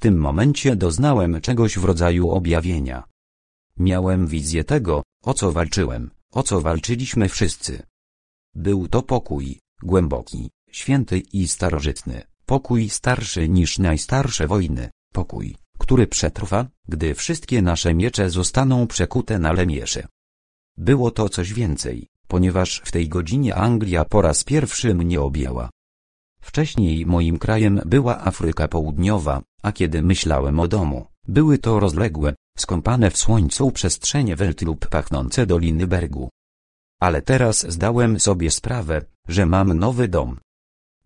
tym momencie doznałem czegoś w rodzaju objawienia. Miałem wizję tego, o co walczyłem, o co walczyliśmy wszyscy. Był to pokój, głęboki, święty i starożytny, pokój starszy niż najstarsze wojny, pokój, który przetrwa, gdy wszystkie nasze miecze zostaną przekute na lemiesze. Było to coś więcej, ponieważ w tej godzinie Anglia po raz pierwszy mnie objęła. Wcześniej moim krajem była Afryka Południowa, a kiedy myślałem o domu, były to rozległe, skąpane w słońcu przestrzenie welt lub pachnące doliny bergu. Ale teraz zdałem sobie sprawę, że mam nowy dom.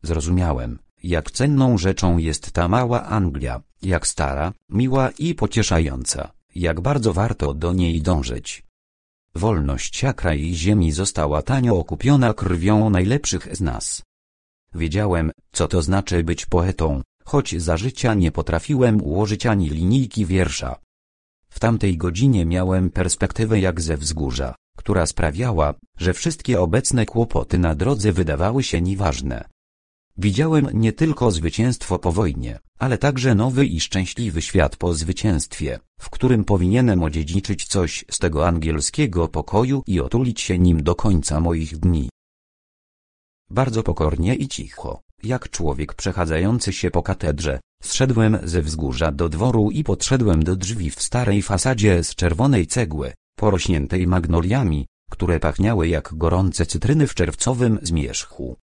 Zrozumiałem, jak cenną rzeczą jest ta mała Anglia, jak stara, miła i pocieszająca, jak bardzo warto do niej dążyć. Wolność kraj i ziemi została tanio okupiona krwią najlepszych z nas. Wiedziałem, co to znaczy być poetą, choć za życia nie potrafiłem ułożyć ani linijki wiersza. W tamtej godzinie miałem perspektywę jak ze wzgórza, która sprawiała, że wszystkie obecne kłopoty na drodze wydawały się nieważne. Widziałem nie tylko zwycięstwo po wojnie, ale także nowy i szczęśliwy świat po zwycięstwie, w którym powinienem odziedziczyć coś z tego angielskiego pokoju i otulić się nim do końca moich dni. Bardzo pokornie i cicho, jak człowiek przechadzający się po katedrze, zszedłem ze wzgórza do dworu i podszedłem do drzwi w starej fasadzie z czerwonej cegły, porośniętej magnoliami, które pachniały jak gorące cytryny w czerwcowym zmierzchu.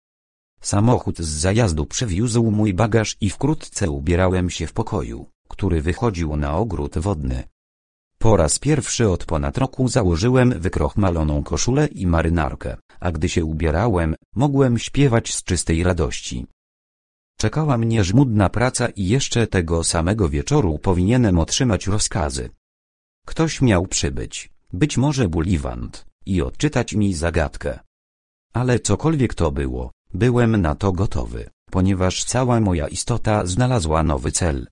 Samochód z zajazdu przewiózł mój bagaż i wkrótce ubierałem się w pokoju, który wychodził na ogród wodny, po raz pierwszy od ponad roku założyłem wykrochmaloną koszulę i marynarkę, a gdy się ubierałem, mogłem śpiewać z czystej radości. Czekała mnie żmudna praca i jeszcze tego samego wieczoru powinienem otrzymać rozkazy. Ktoś miał przybyć, być może buliwant, i odczytać mi zagadkę. Ale cokolwiek to było, byłem na to gotowy, ponieważ cała moja istota znalazła nowy cel.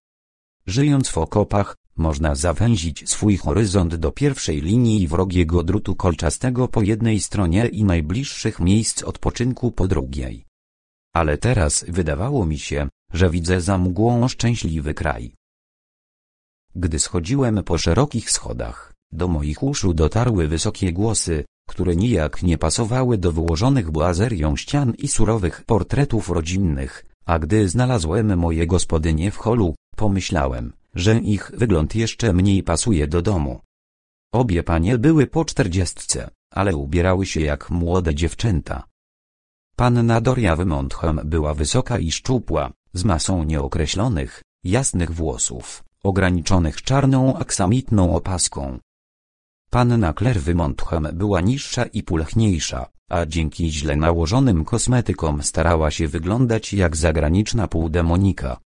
Żyjąc w okopach, można zawęzić swój horyzont do pierwszej linii wrogiego drutu kolczastego po jednej stronie i najbliższych miejsc odpoczynku po drugiej. Ale teraz wydawało mi się, że widzę za mgłą szczęśliwy kraj. Gdy schodziłem po szerokich schodach, do moich uszu dotarły wysokie głosy, które nijak nie pasowały do wyłożonych błazerią ścian i surowych portretów rodzinnych, a gdy znalazłem moje gospodynie w holu, pomyślałem, że ich wygląd jeszcze mniej pasuje do domu. Obie panie były po czterdziestce, ale ubierały się jak młode dziewczęta. Panna Doria Wymontcham była wysoka i szczupła, z masą nieokreślonych, jasnych włosów, ograniczonych czarną aksamitną opaską. Panna Claire Wymontcham była niższa i pulchniejsza, a dzięki źle nałożonym kosmetykom starała się wyglądać jak zagraniczna półdemonika.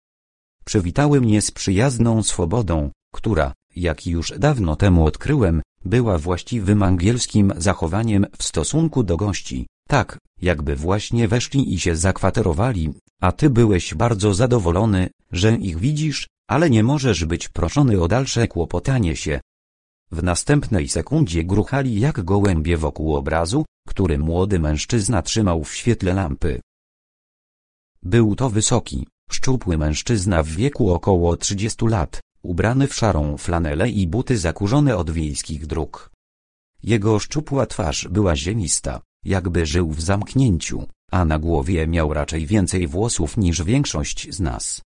Przywitały mnie z przyjazną swobodą, która, jak już dawno temu odkryłem, była właściwym angielskim zachowaniem w stosunku do gości, tak, jakby właśnie weszli i się zakwaterowali, a ty byłeś bardzo zadowolony, że ich widzisz, ale nie możesz być proszony o dalsze kłopotanie się. W następnej sekundzie gruchali jak gołębie wokół obrazu, który młody mężczyzna trzymał w świetle lampy. Był to wysoki, Szczupły mężczyzna w wieku około 30 lat, ubrany w szarą flanelę i buty zakurzone od wiejskich dróg. Jego szczupła twarz była ziemista, jakby żył w zamknięciu, a na głowie miał raczej więcej włosów niż większość z nas.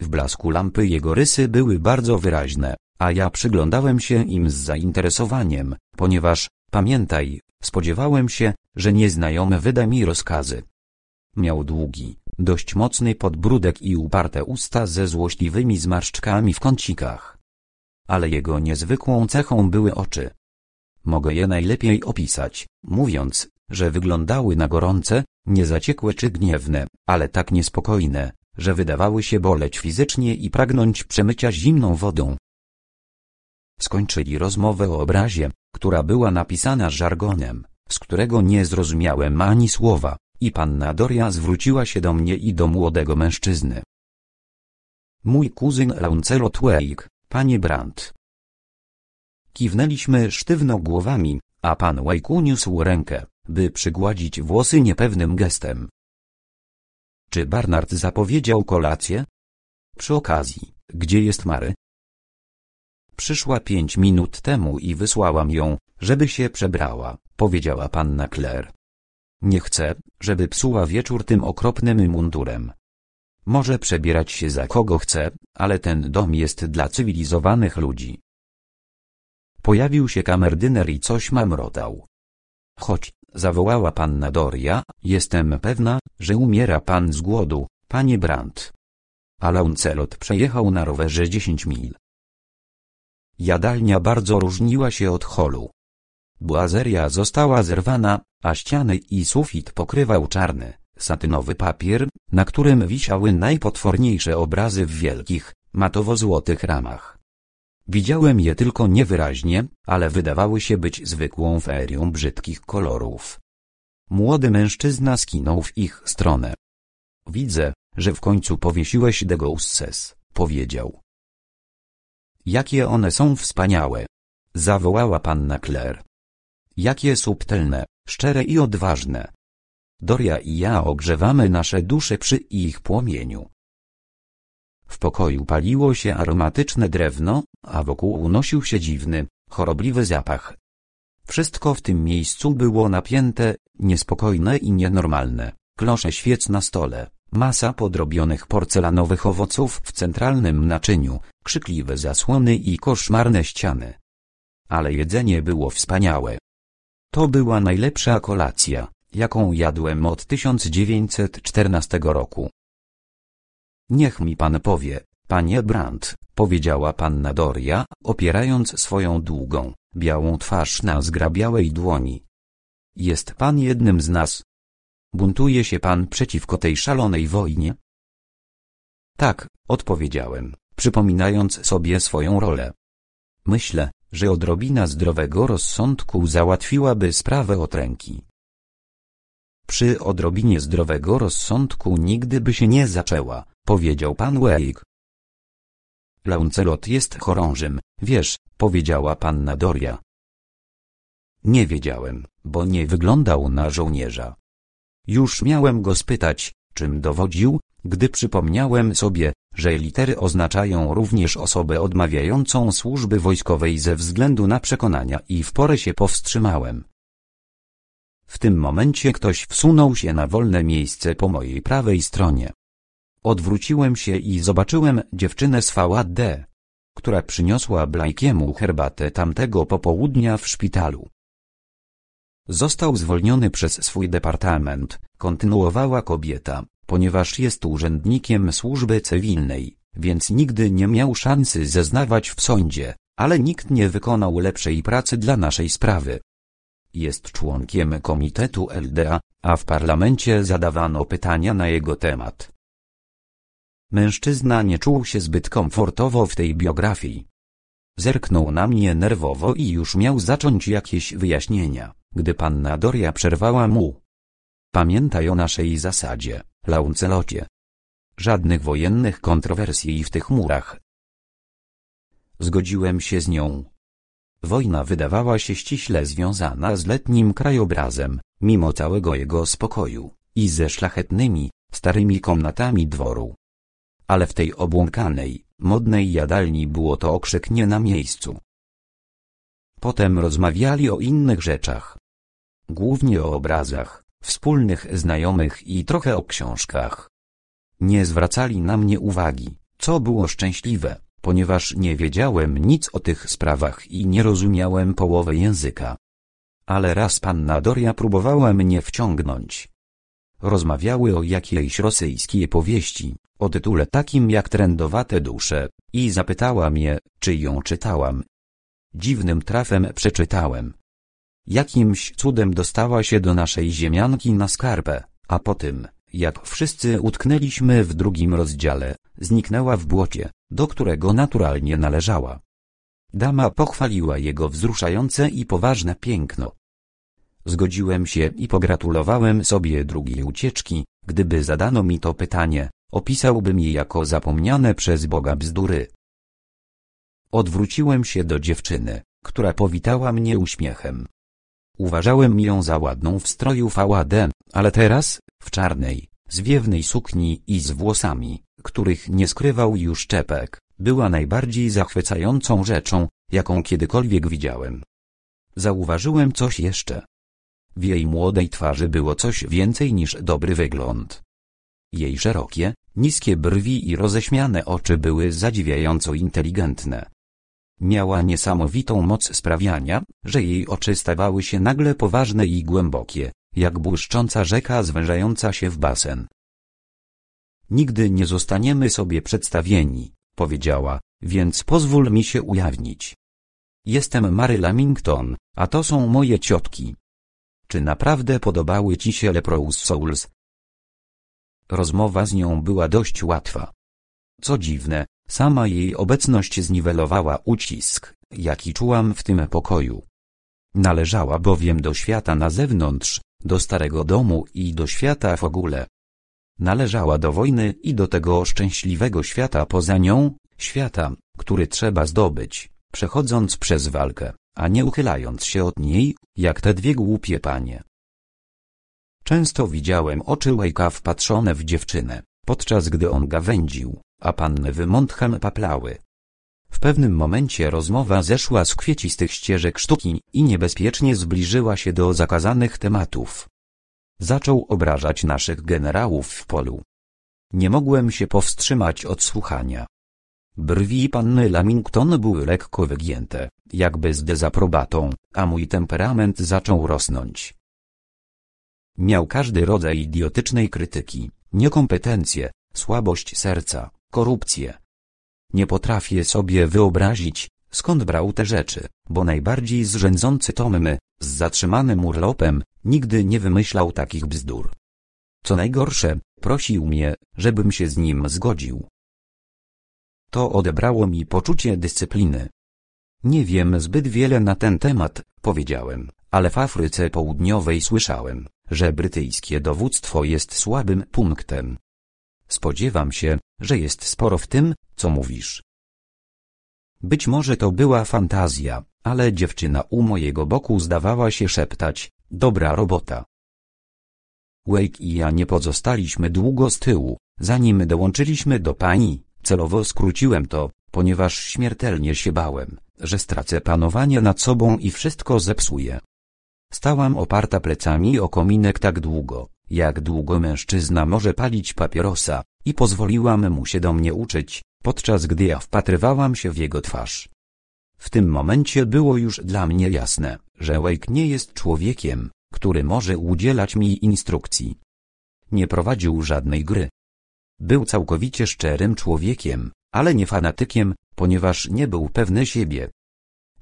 W blasku lampy jego rysy były bardzo wyraźne, a ja przyglądałem się im z zainteresowaniem, ponieważ, pamiętaj, spodziewałem się, że nieznajomy wyda mi rozkazy. Miał długi, dość mocny podbródek i uparte usta ze złośliwymi zmarszczkami w kącikach. Ale jego niezwykłą cechą były oczy. Mogę je najlepiej opisać, mówiąc, że wyglądały na gorące, niezaciekłe czy gniewne, ale tak niespokojne, że wydawały się boleć fizycznie i pragnąć przemycia zimną wodą. Skończyli rozmowę o obrazie, która była napisana żargonem, z którego nie zrozumiałem ani słowa. I panna Doria zwróciła się do mnie i do młodego mężczyzny. Mój kuzyn Launcelot Wake, panie Brandt. Kiwnęliśmy sztywno głowami, a pan Wake uniósł rękę, by przygładzić włosy niepewnym gestem. Czy Barnard zapowiedział kolację? Przy okazji, gdzie jest Mary? Przyszła pięć minut temu i wysłałam ją, żeby się przebrała, powiedziała panna Claire. Nie chcę, żeby psuła wieczór tym okropnym mundurem. Może przebierać się za kogo chce, ale ten dom jest dla cywilizowanych ludzi. Pojawił się kamerdyner i coś mamrotał. Chodź, zawołała panna Doria, jestem pewna, że umiera pan z głodu, panie Brandt. Ale Uncelot przejechał na rowerze dziesięć mil. Jadalnia bardzo różniła się od holu. Błazeria została zerwana, a ściany i sufit pokrywał czarny, satynowy papier, na którym wisiały najpotworniejsze obrazy w wielkich, matowo-złotych ramach. Widziałem je tylko niewyraźnie, ale wydawały się być zwykłą ferią brzydkich kolorów. Młody mężczyzna skinął w ich stronę. Widzę, że w końcu powiesiłeś The Ghostes, powiedział. Jakie one są wspaniałe! Zawołała panna Claire. Jakie subtelne, szczere i odważne. Doria i ja ogrzewamy nasze dusze przy ich płomieniu. W pokoju paliło się aromatyczne drewno, a wokół unosił się dziwny, chorobliwy zapach. Wszystko w tym miejscu było napięte, niespokojne i nienormalne. Klosze świec na stole, masa podrobionych porcelanowych owoców w centralnym naczyniu, krzykliwe zasłony i koszmarne ściany. Ale jedzenie było wspaniałe. To była najlepsza kolacja, jaką jadłem od 1914 roku. Niech mi pan powie, panie Brandt, powiedziała panna Doria, opierając swoją długą, białą twarz na zgrabiałej dłoni. Jest pan jednym z nas. Buntuje się pan przeciwko tej szalonej wojnie? Tak, odpowiedziałem, przypominając sobie swoją rolę. Myślę, że odrobina zdrowego rozsądku załatwiłaby sprawę od ręki. Przy odrobinie zdrowego rozsądku nigdy by się nie zaczęła, powiedział pan Wake. Launcelot jest chorążym, wiesz, powiedziała panna Doria. Nie wiedziałem, bo nie wyglądał na żołnierza. Już miałem go spytać, czym dowodził, gdy przypomniałem sobie, że litery oznaczają również osobę odmawiającą służby wojskowej ze względu na przekonania i w porę się powstrzymałem. W tym momencie ktoś wsunął się na wolne miejsce po mojej prawej stronie. Odwróciłem się i zobaczyłem dziewczynę z VAD, która przyniosła Blajkiemu herbatę tamtego popołudnia w szpitalu. Został zwolniony przez swój departament, kontynuowała kobieta, ponieważ jest urzędnikiem służby cywilnej, więc nigdy nie miał szansy zeznawać w sądzie, ale nikt nie wykonał lepszej pracy dla naszej sprawy. Jest członkiem komitetu LDA, a w parlamencie zadawano pytania na jego temat. Mężczyzna nie czuł się zbyt komfortowo w tej biografii. Zerknął na mnie nerwowo i już miał zacząć jakieś wyjaśnienia, gdy panna Doria przerwała mu. Pamiętaj o naszej zasadzie. Launcelocie. Żadnych wojennych kontrowersji w tych murach. Zgodziłem się z nią. Wojna wydawała się ściśle związana z letnim krajobrazem, mimo całego jego spokoju, i ze szlachetnymi, starymi komnatami dworu. Ale w tej obłąkanej, modnej jadalni było to okrzyknie na miejscu. Potem rozmawiali o innych rzeczach. Głównie o obrazach, wspólnych znajomych i trochę o książkach. Nie zwracali na mnie uwagi, co było szczęśliwe, ponieważ nie wiedziałem nic o tych sprawach i nie rozumiałem połowy języka. Ale raz panna Doria próbowała mnie wciągnąć. Rozmawiały o jakiejś rosyjskiej powieści, o tytule takim jak trendowate dusze, i zapytała mnie, czy ją czytałam. Dziwnym trafem przeczytałem, Jakimś cudem dostała się do naszej ziemianki na skarpę, a po tym, jak wszyscy utknęliśmy w drugim rozdziale, zniknęła w błocie, do którego naturalnie należała. Dama pochwaliła jego wzruszające i poważne piękno. Zgodziłem się i pogratulowałem sobie drugiej ucieczki, gdyby zadano mi to pytanie, opisałbym je jako zapomniane przez Boga bzdury. Odwróciłem się do dziewczyny, która powitała mnie uśmiechem. Uważałem ją za ładną w stroju faładę, ale teraz, w czarnej, zwiewnej sukni i z włosami, których nie skrywał już czepek, była najbardziej zachwycającą rzeczą, jaką kiedykolwiek widziałem. Zauważyłem coś jeszcze. W jej młodej twarzy było coś więcej niż dobry wygląd. Jej szerokie, niskie brwi i roześmiane oczy były zadziwiająco inteligentne, Miała niesamowitą moc sprawiania, że jej oczy stawały się nagle poważne i głębokie, jak błyszcząca rzeka zwężająca się w basen. Nigdy nie zostaniemy sobie przedstawieni, powiedziała, więc pozwól mi się ujawnić. Jestem Mary Lamington, a to są moje ciotki. Czy naprawdę podobały ci się Leprous Souls? Rozmowa z nią była dość łatwa. Co dziwne, Sama jej obecność zniwelowała ucisk, jaki czułam w tym pokoju. Należała bowiem do świata na zewnątrz, do starego domu i do świata w ogóle. Należała do wojny i do tego szczęśliwego świata poza nią, świata, który trzeba zdobyć, przechodząc przez walkę, a nie uchylając się od niej, jak te dwie głupie panie. Często widziałem oczy Łajka wpatrzone w dziewczynę, podczas gdy on gawędził a panny Wymątchan paplały. W pewnym momencie rozmowa zeszła z kwiecistych ścieżek sztuki i niebezpiecznie zbliżyła się do zakazanych tematów. Zaczął obrażać naszych generałów w polu. Nie mogłem się powstrzymać od słuchania. Brwi panny Lamington były lekko wygięte, jakby z dezaprobatą, a mój temperament zaczął rosnąć. Miał każdy rodzaj idiotycznej krytyki, niekompetencje, słabość serca, korupcję. Nie potrafię sobie wyobrazić, skąd brał te rzeczy, bo najbardziej zrzędzący Tommy, z zatrzymanym urlopem, nigdy nie wymyślał takich bzdur. Co najgorsze, prosił mnie, żebym się z nim zgodził. To odebrało mi poczucie dyscypliny. Nie wiem zbyt wiele na ten temat, powiedziałem, ale w Afryce Południowej słyszałem, że brytyjskie dowództwo jest słabym punktem, Spodziewam się, że jest sporo w tym, co mówisz. Być może to była fantazja, ale dziewczyna u mojego boku zdawała się szeptać, dobra robota. Wake i ja nie pozostaliśmy długo z tyłu, zanim dołączyliśmy do pani, celowo skróciłem to, ponieważ śmiertelnie się bałem, że stracę panowanie nad sobą i wszystko zepsuję. Stałam oparta plecami o kominek tak długo, jak długo mężczyzna może palić papierosa, i pozwoliłam mu się do mnie uczyć, podczas gdy ja wpatrywałam się w jego twarz. W tym momencie było już dla mnie jasne, że Wake nie jest człowiekiem, który może udzielać mi instrukcji. Nie prowadził żadnej gry. Był całkowicie szczerym człowiekiem, ale nie fanatykiem, ponieważ nie był pewny siebie.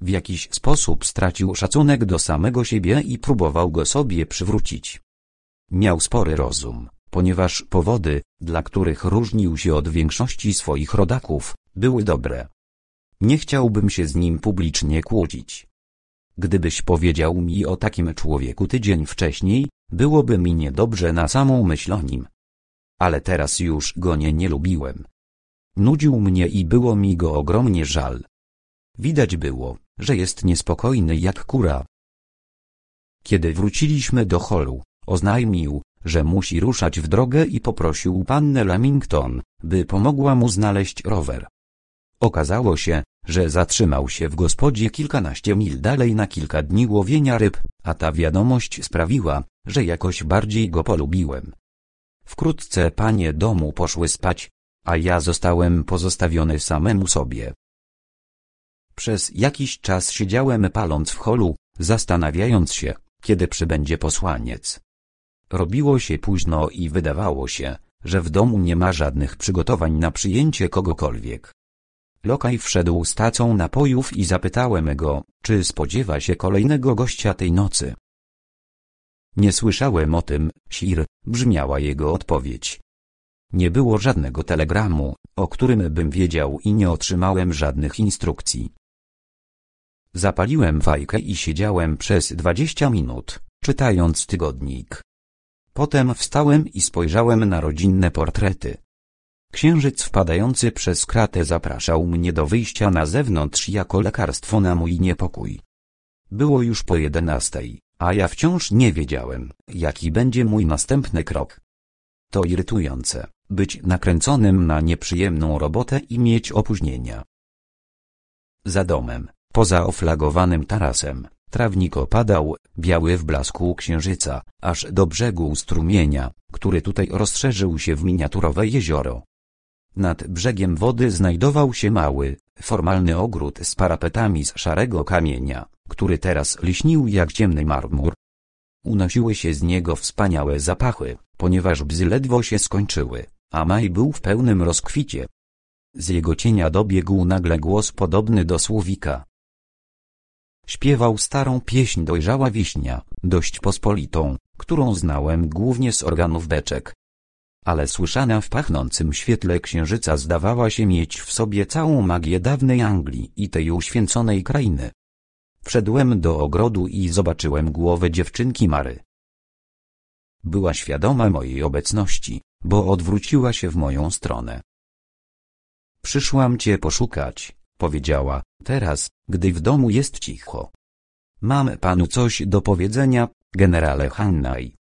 W jakiś sposób stracił szacunek do samego siebie i próbował go sobie przywrócić. Miał spory rozum, ponieważ powody, dla których różnił się od większości swoich rodaków, były dobre. Nie chciałbym się z nim publicznie kłócić. Gdybyś powiedział mi o takim człowieku tydzień wcześniej, byłoby mi niedobrze na samą myśl o nim. Ale teraz już go nie, nie lubiłem. Nudził mnie i było mi go ogromnie żal. Widać było, że jest niespokojny jak kura. Kiedy wróciliśmy do holu, Oznajmił, że musi ruszać w drogę i poprosił pannę Lamington, by pomogła mu znaleźć rower. Okazało się, że zatrzymał się w gospodzie kilkanaście mil dalej na kilka dni łowienia ryb, a ta wiadomość sprawiła, że jakoś bardziej go polubiłem. Wkrótce panie domu poszły spać, a ja zostałem pozostawiony samemu sobie. Przez jakiś czas siedziałem paląc w holu, zastanawiając się, kiedy przybędzie posłaniec. Robiło się późno i wydawało się, że w domu nie ma żadnych przygotowań na przyjęcie kogokolwiek. Lokaj wszedł z tacą napojów i zapytałem go, czy spodziewa się kolejnego gościa tej nocy. Nie słyszałem o tym, sir, brzmiała jego odpowiedź. Nie było żadnego telegramu, o którym bym wiedział i nie otrzymałem żadnych instrukcji. Zapaliłem fajkę i siedziałem przez dwadzieścia minut, czytając tygodnik. Potem wstałem i spojrzałem na rodzinne portrety. Księżyc wpadający przez kratę zapraszał mnie do wyjścia na zewnątrz jako lekarstwo na mój niepokój. Było już po jedenastej, a ja wciąż nie wiedziałem, jaki będzie mój następny krok. To irytujące, być nakręconym na nieprzyjemną robotę i mieć opóźnienia. Za domem, poza oflagowanym tarasem, Trawnik opadał, biały w blasku księżyca, aż do brzegu strumienia, który tutaj rozszerzył się w miniaturowe jezioro. Nad brzegiem wody znajdował się mały, formalny ogród z parapetami z szarego kamienia, który teraz liśnił jak ciemny marmur. Unosiły się z niego wspaniałe zapachy, ponieważ bzy ledwo się skończyły, a maj był w pełnym rozkwicie. Z jego cienia dobiegł nagle głos podobny do słowika. Śpiewał starą pieśń Dojrzała Wiśnia, dość pospolitą, którą znałem głównie z organów beczek. Ale słyszana w pachnącym świetle księżyca zdawała się mieć w sobie całą magię dawnej Anglii i tej uświęconej krainy. Wszedłem do ogrodu i zobaczyłem głowę dziewczynki Mary. Była świadoma mojej obecności, bo odwróciła się w moją stronę. Przyszłam cię poszukać, Powiedziała, teraz, gdy w domu jest cicho. Mam panu coś do powiedzenia, generale Hannay.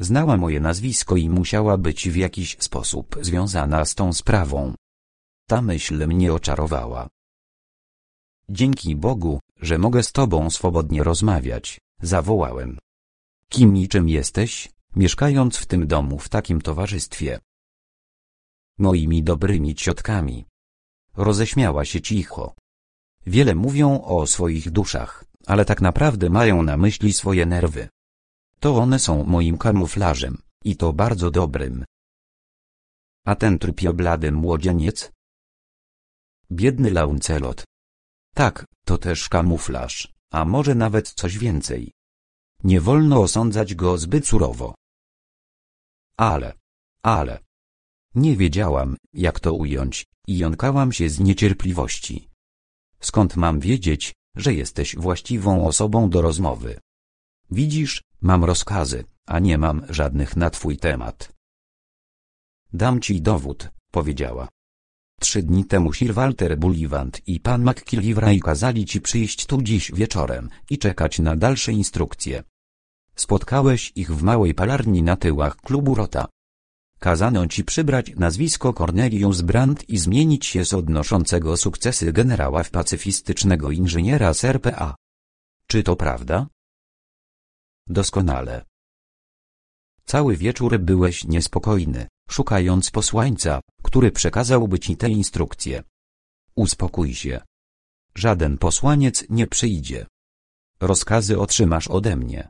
Znała moje nazwisko i musiała być w jakiś sposób związana z tą sprawą. Ta myśl mnie oczarowała. Dzięki Bogu, że mogę z tobą swobodnie rozmawiać, zawołałem. Kim i czym jesteś, mieszkając w tym domu w takim towarzystwie? Moimi dobrymi ciotkami. Roześmiała się cicho. Wiele mówią o swoich duszach, ale tak naprawdę mają na myśli swoje nerwy. To one są moim kamuflażem, i to bardzo dobrym. A ten trpioblady młodzieniec? Biedny launcelot. Tak, to też kamuflaż, a może nawet coś więcej. Nie wolno osądzać go zbyt surowo. Ale, ale, nie wiedziałam, jak to ująć, i jąkałam się z niecierpliwości. Skąd mam wiedzieć, że jesteś właściwą osobą do rozmowy? Widzisz, mam rozkazy, a nie mam żadnych na twój temat. Dam ci dowód, powiedziała. Trzy dni temu Sir Walter Bullivant i pan McKillivray kazali ci przyjść tu dziś wieczorem i czekać na dalsze instrukcje. Spotkałeś ich w małej palarni na tyłach klubu Rota kazano ci przybrać nazwisko Cornelius Brandt i zmienić się z odnoszącego sukcesy generała w pacyfistycznego inżyniera z RPA. Czy to prawda? Doskonale. Cały wieczór byłeś niespokojny, szukając posłańca, który przekazałby ci te instrukcje. Uspokój się. Żaden posłaniec nie przyjdzie. Rozkazy otrzymasz ode mnie.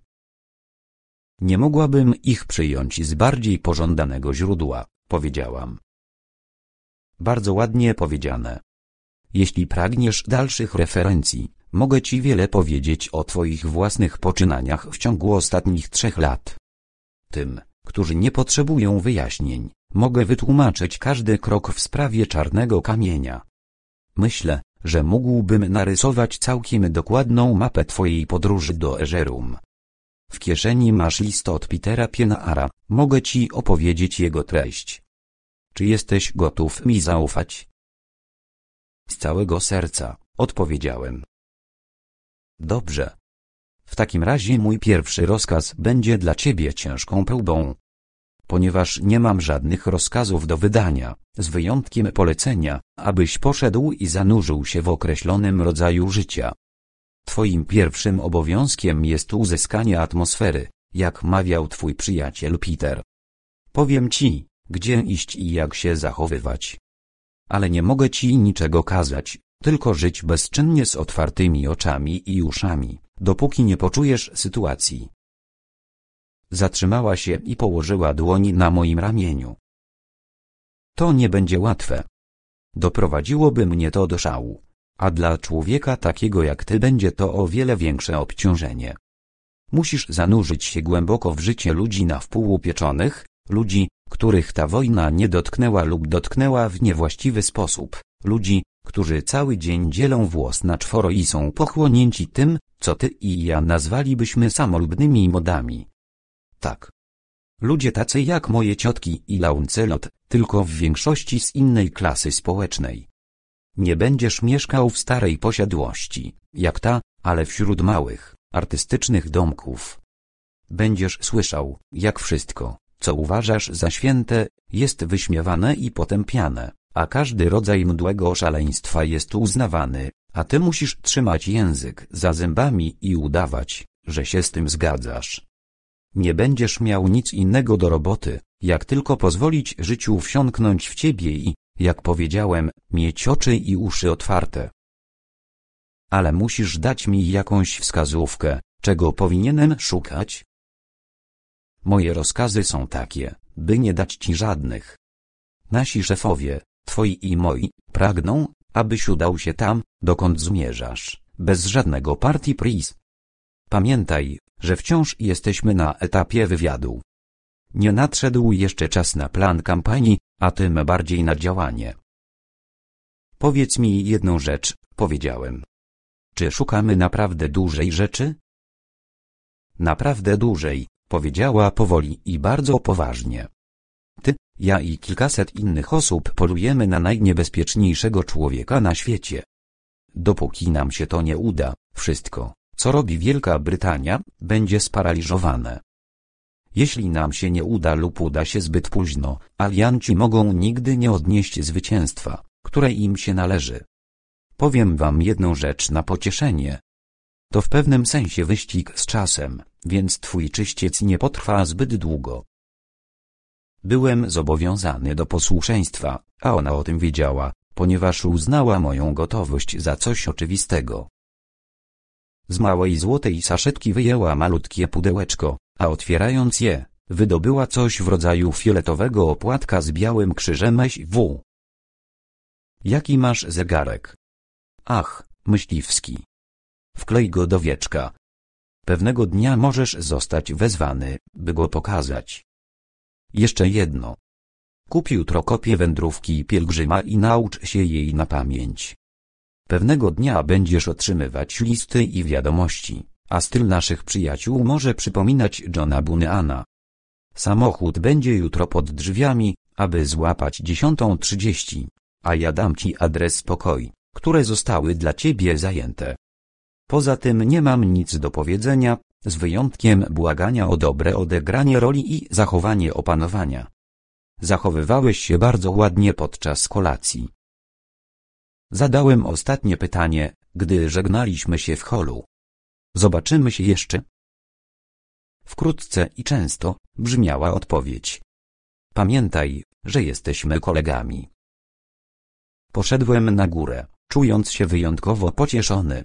Nie mogłabym ich przyjąć z bardziej pożądanego źródła, powiedziałam. Bardzo ładnie powiedziane. Jeśli pragniesz dalszych referencji, mogę Ci wiele powiedzieć o Twoich własnych poczynaniach w ciągu ostatnich trzech lat. Tym, którzy nie potrzebują wyjaśnień, mogę wytłumaczyć każdy krok w sprawie czarnego kamienia. Myślę, że mógłbym narysować całkiem dokładną mapę Twojej podróży do Eżerum, w kieszeni masz list od Petera Pienaara, mogę ci opowiedzieć jego treść. Czy jesteś gotów mi zaufać? Z całego serca, odpowiedziałem. Dobrze. W takim razie mój pierwszy rozkaz będzie dla ciebie ciężką próbą. Ponieważ nie mam żadnych rozkazów do wydania, z wyjątkiem polecenia, abyś poszedł i zanurzył się w określonym rodzaju życia, Twoim pierwszym obowiązkiem jest uzyskanie atmosfery, jak mawiał twój przyjaciel Peter. Powiem ci, gdzie iść i jak się zachowywać. Ale nie mogę ci niczego kazać, tylko żyć bezczynnie z otwartymi oczami i uszami, dopóki nie poczujesz sytuacji. Zatrzymała się i położyła dłoń na moim ramieniu. To nie będzie łatwe. Doprowadziłoby mnie to do szału. A dla człowieka takiego jak ty będzie to o wiele większe obciążenie. Musisz zanurzyć się głęboko w życie ludzi na wpół upieczonych, ludzi, których ta wojna nie dotknęła lub dotknęła w niewłaściwy sposób, ludzi, którzy cały dzień dzielą włos na czworo i są pochłonięci tym, co ty i ja nazwalibyśmy samolubnymi modami. Tak. Ludzie tacy jak moje ciotki i launcelot, tylko w większości z innej klasy społecznej. Nie będziesz mieszkał w starej posiadłości, jak ta, ale wśród małych, artystycznych domków. Będziesz słyszał, jak wszystko, co uważasz za święte, jest wyśmiewane i potępiane, a każdy rodzaj mdłego szaleństwa jest uznawany, a ty musisz trzymać język za zębami i udawać, że się z tym zgadzasz. Nie będziesz miał nic innego do roboty, jak tylko pozwolić życiu wsiąknąć w ciebie i, jak powiedziałem, mieć oczy i uszy otwarte. Ale musisz dać mi jakąś wskazówkę, czego powinienem szukać? Moje rozkazy są takie, by nie dać ci żadnych. Nasi szefowie, twoi i moi, pragną, abyś udał się tam, dokąd zmierzasz, bez żadnego party pris. Pamiętaj, że wciąż jesteśmy na etapie wywiadu. Nie nadszedł jeszcze czas na plan kampanii, a tym bardziej na działanie. Powiedz mi jedną rzecz, powiedziałem. Czy szukamy naprawdę dużej rzeczy? Naprawdę dużej, powiedziała powoli i bardzo poważnie. Ty, ja i kilkaset innych osób polujemy na najniebezpieczniejszego człowieka na świecie. Dopóki nam się to nie uda, wszystko, co robi Wielka Brytania, będzie sparaliżowane. Jeśli nam się nie uda lub uda się zbyt późno, alianci mogą nigdy nie odnieść zwycięstwa, które im się należy. Powiem wam jedną rzecz na pocieszenie. To w pewnym sensie wyścig z czasem, więc twój czyściec nie potrwa zbyt długo. Byłem zobowiązany do posłuszeństwa, a ona o tym wiedziała, ponieważ uznała moją gotowość za coś oczywistego. Z małej złotej saszetki wyjęła malutkie pudełeczko, a otwierając je, wydobyła coś w rodzaju fioletowego opłatka z białym krzyżem W. Jaki masz zegarek? Ach, myśliwski. Wklej go do wieczka. Pewnego dnia możesz zostać wezwany, by go pokazać. Jeszcze jedno. Kup jutro kopię wędrówki pielgrzyma i naucz się jej na pamięć. Pewnego dnia będziesz otrzymywać listy i wiadomości a styl naszych przyjaciół może przypominać Johna Bunyana. Samochód będzie jutro pod drzwiami, aby złapać 10.30, a ja dam ci adres pokoi, które zostały dla ciebie zajęte. Poza tym nie mam nic do powiedzenia, z wyjątkiem błagania o dobre odegranie roli i zachowanie opanowania. Zachowywałeś się bardzo ładnie podczas kolacji. Zadałem ostatnie pytanie, gdy żegnaliśmy się w holu. Zobaczymy się jeszcze. Wkrótce i często brzmiała odpowiedź. Pamiętaj, że jesteśmy kolegami. Poszedłem na górę, czując się wyjątkowo pocieszony.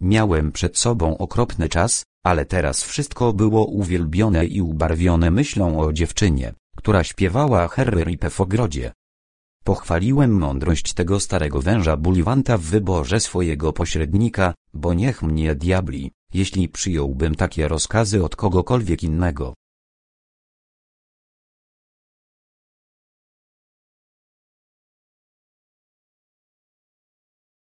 Miałem przed sobą okropny czas, ale teraz wszystko było uwielbione i ubarwione myślą o dziewczynie, która śpiewała Herry w ogrodzie. Pochwaliłem mądrość tego starego węża Buliwanta w wyborze swojego pośrednika, bo niech mnie diabli, jeśli przyjąłbym takie rozkazy od kogokolwiek innego.